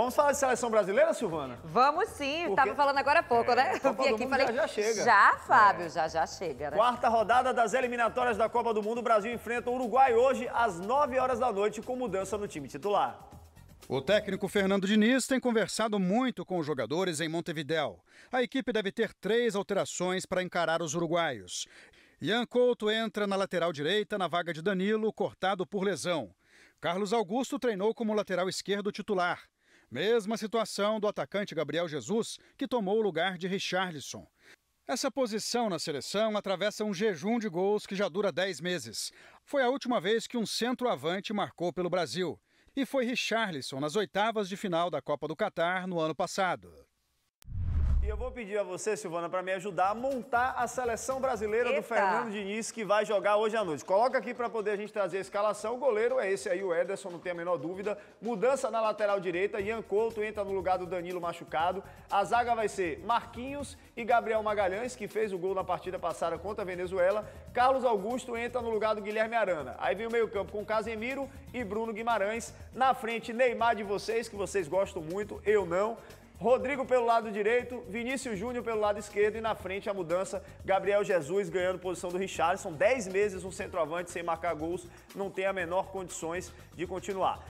Vamos falar de seleção brasileira, Silvana? Vamos sim, estava falando agora há pouco, é, né? Então Copa vim aqui falei. Já, já chega. Já, é. Fábio, é. já já chega, né? Quarta rodada das eliminatórias da Copa do Mundo. O Brasil enfrenta o Uruguai hoje, às 9 horas da noite, com mudança no time titular. O técnico Fernando Diniz tem conversado muito com os jogadores em Montevidéu. A equipe deve ter três alterações para encarar os uruguaios. Ian Couto entra na lateral direita na vaga de Danilo, cortado por lesão. Carlos Augusto treinou como lateral esquerdo titular. Mesma situação do atacante Gabriel Jesus, que tomou o lugar de Richarlison. Essa posição na seleção atravessa um jejum de gols que já dura 10 meses. Foi a última vez que um centroavante marcou pelo Brasil. E foi Richarlison nas oitavas de final da Copa do Catar no ano passado. E eu vou pedir a você, Silvana, para me ajudar a montar a seleção brasileira Eita. do Fernando Diniz, que vai jogar hoje à noite. Coloca aqui para poder a gente trazer a escalação. O goleiro é esse aí, o Ederson, não tem a menor dúvida. Mudança na lateral direita, Ian Couto entra no lugar do Danilo machucado. A zaga vai ser Marquinhos e Gabriel Magalhães, que fez o gol na partida passada contra a Venezuela. Carlos Augusto entra no lugar do Guilherme Arana. Aí vem o meio campo com Casemiro e Bruno Guimarães. Na frente, Neymar de vocês, que vocês gostam muito, eu não. Rodrigo pelo lado direito, Vinícius Júnior pelo lado esquerdo e na frente a mudança, Gabriel Jesus ganhando posição do Richarlison. Dez meses um centroavante sem marcar gols, não tem a menor condições de continuar.